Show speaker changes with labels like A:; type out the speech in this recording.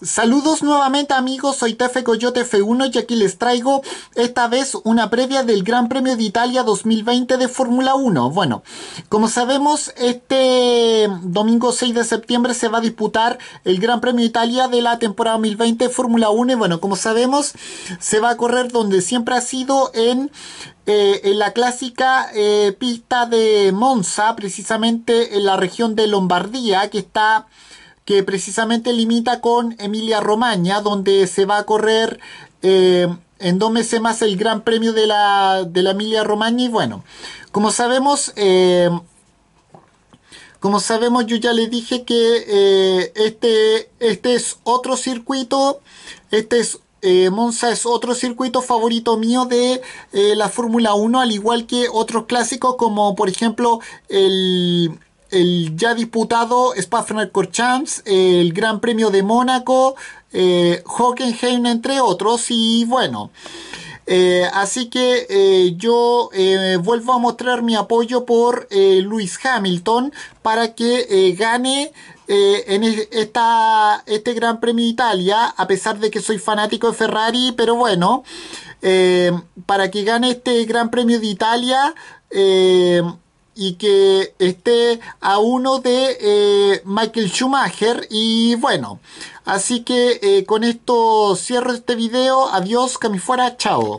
A: Saludos nuevamente amigos, soy Tefe Coyote F1 y aquí les traigo esta vez una previa del Gran Premio de Italia 2020 de Fórmula 1. Bueno, como sabemos, este domingo 6 de septiembre se va a disputar el Gran Premio de Italia de la temporada 2020 de Fórmula 1 y bueno, como sabemos, se va a correr donde siempre ha sido en, eh, la clásica eh, pista de Monza, precisamente en la región de Lombardía, que está que precisamente limita con Emilia Romagna, donde se va a correr eh, en dos meses más el Gran Premio de la, Emilia Romagna. Y bueno, como sabemos... Eh, como sabemos, yo ya le dije que eh, este, este es otro circuito, este es Monza es otro circuito favorito mío de la Fórmula 1, al igual que otros clásicos como por ejemplo el, el ya disputado Spa-Francorchamps, el Gran Premio de Mónaco, eh, Hockenheim entre otros y bueno. Eh, así que eh, yo vuelvo a mostrar mi apoyo por Luis Hamilton para que gane en esta, este Gran Premio de Italia, a pesar de que soy fanático de Ferrari, pero bueno, para que gane este Gran Premio de Italia y que esté a uno de eh, Michael Schumacher y bueno, así que eh, con esto cierro este video, adiós, que fuera, chao.